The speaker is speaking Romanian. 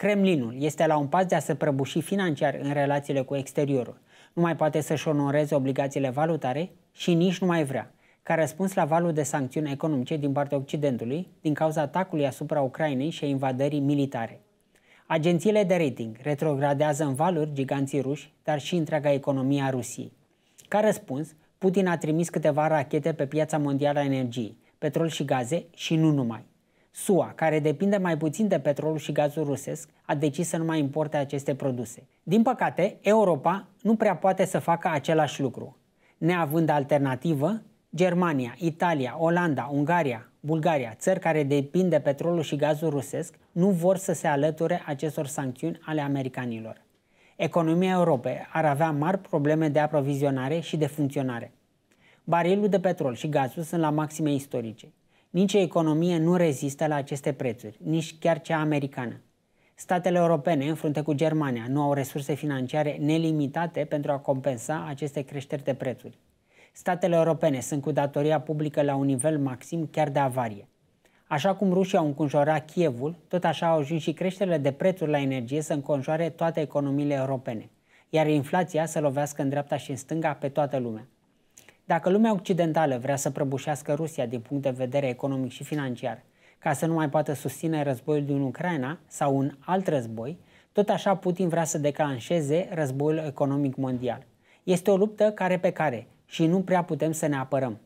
Kremlinul este la un pas de a se prăbuși financiar în relațiile cu exteriorul. Nu mai poate să-și onoreze obligațiile valutare și nici nu mai vrea, ca răspuns la valul de sancțiuni economice din partea Occidentului din cauza atacului asupra Ucrainei și a invadării militare. Agențiile de rating retrogradează în valuri giganții ruși, dar și întreaga economie a Rusiei. Ca răspuns, Putin a trimis câteva rachete pe piața mondială a energiei, petrol și gaze și nu numai. SUA, care depinde mai puțin de petrolul și gazul rusesc, a decis să nu mai importe aceste produse. Din păcate, Europa nu prea poate să facă același lucru. Neavând alternativă, Germania, Italia, Olanda, Ungaria, Bulgaria, țări care depind de petrolul și gazul rusesc, nu vor să se alăture acestor sancțiuni ale americanilor. Economia Europei ar avea mari probleme de aprovizionare și de funcționare. Barilul de petrol și gazul sunt la maxime istorice. Nici economie nu rezistă la aceste prețuri, nici chiar cea americană. Statele europene, în frunte cu Germania, nu au resurse financiare nelimitate pentru a compensa aceste creșteri de prețuri. Statele europene sunt cu datoria publică la un nivel maxim chiar de avarie. Așa cum rușii au înconjorat Kievul, tot așa au ajuns și creșterile de prețuri la energie să înconjoare toate economiile europene, iar inflația să lovească în dreapta și în stânga pe toată lumea. Dacă lumea occidentală vrea să prăbușească Rusia din punct de vedere economic și financiar, ca să nu mai poată susține războiul din Ucraina sau un alt război, tot așa Putin vrea să declanșeze războiul economic mondial. Este o luptă care pe care și nu prea putem să ne apărăm.